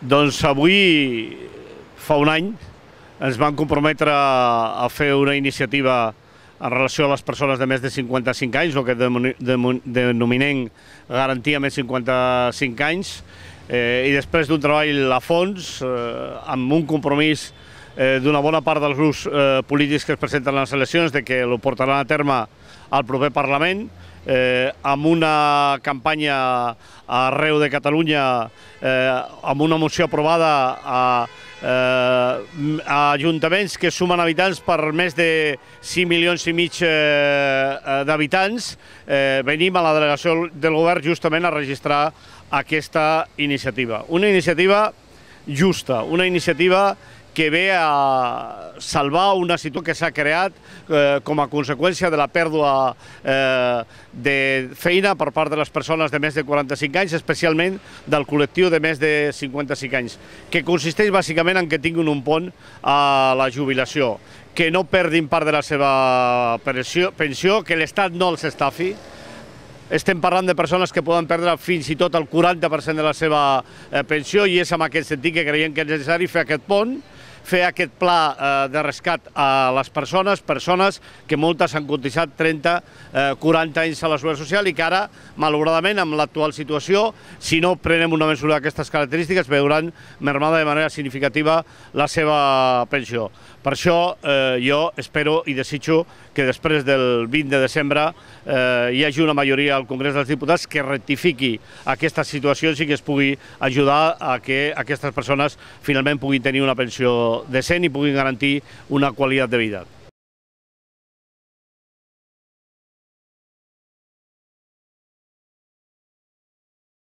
Doncs avui, fa un any, ens van comprometre a fer una iniciativa en relació a les persones de més de 55 anys, el que denominem garantia més 55 anys, eh, i després d'un treball a fons, eh, amb un compromís eh, d'una bona part dels grups eh, polítics que es presenten a les eleccions, de que ho portaran a terme al proper Parlament, eh, amb una campanya arreu de Catalunya, eh, amb una moció aprovada a, eh, a ajuntaments que sumen habitants per més de 5 milions i mig eh, eh, d'habitants. Eh, venim a la delegació del govern justament a registrar aquesta iniciativa. Una iniciativa justa, una iniciativa que que ve a salvar una situació que s'ha creat eh, com a conseqüència de la pèrdua eh, de feina per part de les persones de més de 45 anys, especialment del col·lectiu de més de 55 anys, que consisteix bàsicament en que tinguin un pont a la jubilació, que no perdin part de la seva pensió, que l'Estat no els estafi, estem parlant de persones que poden perdre fins i tot el 40% de la seva eh, pensió i és en aquest sentit que creiem que és necessari fer aquest pont fer aquest pla eh, de rescat a les persones, persones que moltes han cotitzat 30, 40 anys a la seguretat social i que ara, malauradament, amb l'actual situació, si no prenem una mesura d'aquestes característiques, veuran mermada de manera significativa la seva pensió. Per això eh, jo espero i desitjo que després del 20 de desembre eh, hi hagi una majoria al Congrés dels Diputats que rectifiqui aquestes situacions i que es pugui ajudar a que aquestes persones finalment puguin tenir una pensió decent i puguin garantir una qualitat de vida.